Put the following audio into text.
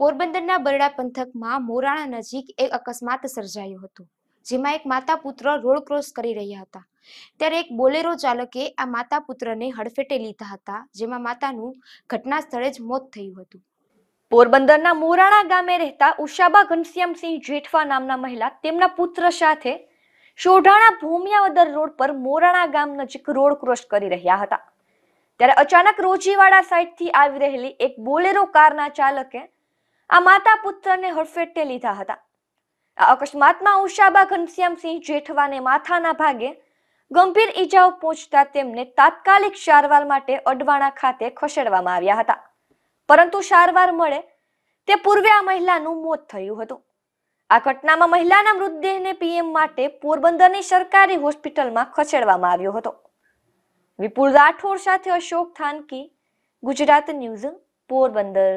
પોરબંદરના બરડા પંથકમાં મોરાણા નજીક એક અકસ્માત સર્જાયો હતો જેમાં એક માતા પુત્ર રોડ ક્રોસ કરી રહ્યા હતા ત્યારે એક બોલેરો ચાલકે આ માતા પુત્રને હડફેટે લીધા હતા જેમાં માતાનું ઘટના સ્થળે જ મોત થયું હતું પોરબંદરના મોરાણા ગામે રહેતા ઉષાબા ઘનશ્યામસિંહ જેઠવા નામના મહિલા તેમના પુત્ર સાથે શોઢાણા ભૂમિયાવદર રોડ પર મોરાણા ગામ નજીક રોડ ક્રોસ કરી રહ્યા હતા ત્યારે અચાનક રોજીવાડા સાઈડથી આવી રહેલી એક બોલેરો કારના ચાલકે આ માતા પુત્રને હડફેટે લીધા હતા આ અકસ્માતમાં ઉષાબા ઘનશ્યામસિંહ જેઠવાને માથાના ભાગે ગંભીર ઈજાઓ પહોંચતા તેમને તાત્કાલિક સારવાર માટે અડવાણા ખાતે ખસેડવામાં આવ્યા હતા પરંતુ સારવાર મળે તે પૂર્વે આ મહિલાનું મોત થયું હતું આ ઘટનામાં મહિલાના મૃતદેહને પીએમ માટે પોરબંદરની સરકારી હોસ્પિટલમાં ખસેડવામાં આવ્યો હતો વિપુલ રાઠોડ સાથે અશોક થાનકી ગુજરાત ન્યૂઝ પોરબંદર